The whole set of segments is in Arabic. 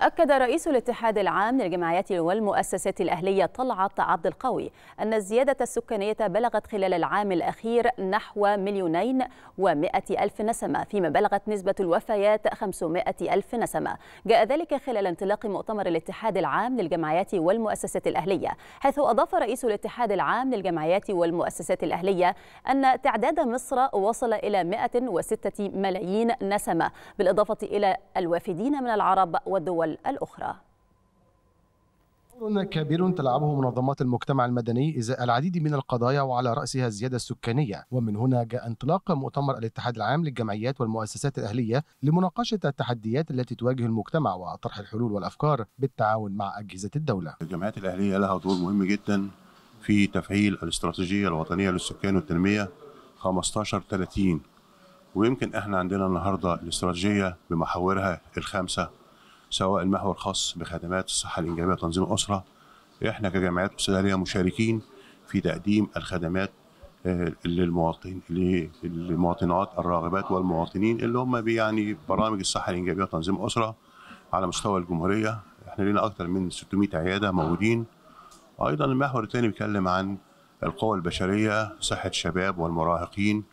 أكد رئيس الاتحاد العام للجمعيات والمؤسسات الأهلية طلعت عبد القوي أن الزيادة السكانية بلغت خلال العام الأخير نحو مليونين ومائة ألف نسمة فيما بلغت نسبة الوفيات 500 ألف نسمة جاء ذلك خلال انطلاق مؤتمر الاتحاد العام للجمعيات والمؤسسات الأهلية حيث أضاف رئيس الاتحاد العام للجمعيات والمؤسسات الأهلية أن تعداد مصر وصل إلى 106 ملايين نسمة بالإضافة إلى الوافدين من العرب والدول الدول الأخرى دور كبير تلعبه منظمات المجتمع المدني إزاء العديد من القضايا وعلى رأسها الزيادة السكانية ومن هنا جاء انطلاق مؤتمر الاتحاد العام للجمعيات والمؤسسات الأهلية لمناقشة التحديات التي تواجه المجتمع وطرح الحلول والأفكار بالتعاون مع أجهزة الدولة الجمعيات الأهلية لها دور مهم جدا في تفعيل الاستراتيجية الوطنية للسكان والتنمية 15 30 ويمكن احنا عندنا النهارده الاستراتيجية بمحاورها الخامسة سواء المحور الخاص بخدمات الصحه الانجابيه وتنظيم الاسره احنا كجمعيات اسرائيليه مشاركين في تقديم الخدمات آه، للمواطنين للمواطنات الراغبات والمواطنين اللي هم يعني برامج الصحه الانجابيه وتنظيم الاسره على مستوى الجمهوريه احنا لنا اكثر من 600 عياده موجودين ايضا المحور الثاني بيتكلم عن القوى البشريه صحه الشباب والمراهقين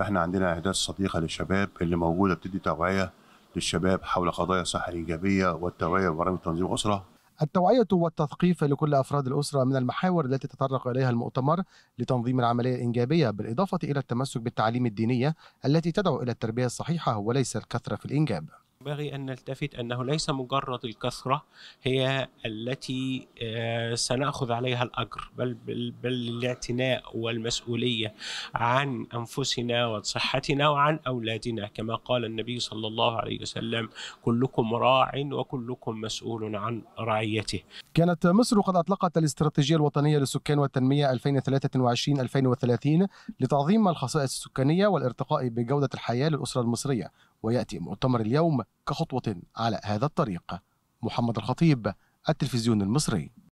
احنا عندنا اعداد صديقه للشباب اللي موجوده بتدي توعيه للشباب حول قضايا الصحة الإيجابية والتوعية وبرامج تنظيم الأسرة التوعية والتثقيف لكل أفراد الأسرة من المحاور التي تطرق إليها المؤتمر لتنظيم العملية الإنجابية بالإضافة إلى التمسك بالتعاليم الدينية التي تدعو إلى التربية الصحيحة وليس الكثرة في الإنجاب ينبغي أن نلتفت أنه ليس مجرد الكثرة هي التي آه، سنأخذ عليها الأجر بل, بل, بل الاعتناء والمسؤولية عن أنفسنا وصحتنا وعن أولادنا كما قال النبي صلى الله عليه وسلم كلكم راع وكلكم مسؤول عن رعيته كانت مصر قد أطلقت الاستراتيجية الوطنية للسكان والتنمية 2023-2030 لتعظيم الخصائص السكانية والارتقاء بجودة الحياة للأسرة المصرية ويأتي مؤتمر اليوم كخطوة على هذا الطريق محمد الخطيب التلفزيون المصري